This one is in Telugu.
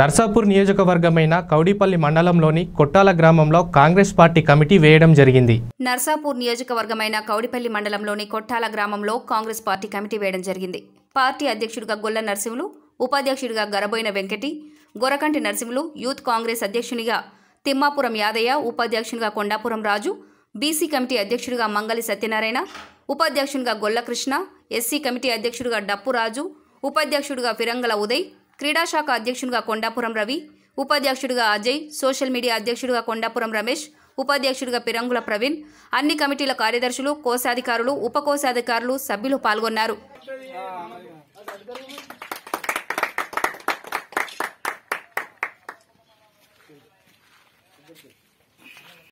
నర్సాపూర్ నియోజకవర్గమైన కౌడిపల్లి మండలంలోని కొట్టాల గ్రామంలో కాంగ్రెస్ పార్టీ కమిటీ వేయడం జరిగింది నర్సాపూర్ నియోజకవర్గమైన కౌడిపల్లి మండలంలోని కొట్టాల గ్రామంలో కాంగ్రెస్ పార్టీ కమిటీ వేయడం జరిగింది పార్టీ అధ్యక్షుడిగా గొల్ల నరసింహులు ఉపాధ్యక్షుడిగా గరబోయిన వెంకటి గొరకంటి నరసింహులు యూత్ కాంగ్రెస్ అధ్యక్షునిగా తిమ్మాపురం యాదయ్య ఉపాధ్యక్షునిగా కొండాపురం రాజు బీసీ కమిటీ అధ్యక్షుడిగా మంగలి సత్యనారాయణ ఉపాధ్యక్షునిగా గొల్లకృష్ణ ఎస్సీ కమిటీ అధ్యక్షుడిగా డప్పు రాజు ఉపాధ్యక్షుడిగా ఫిరంగల ఉదయ్ క్రీడాశాఖ అధ్యక్షుడిగా కొండాపురం రవి ఉపాధ్యక్షుడిగా అజయ్ సోషల్ మీడియా అధ్యక్షుడిగా కొండాపురం రమేష్ ఉపాధ్యక్షుడిగా పిరంగుల ప్రవీణ్ అన్ని కమిటీల కార్యదర్శులు కోశాధికారులు ఉపకోశాధికారులు సభ్యులు పాల్గొన్నారు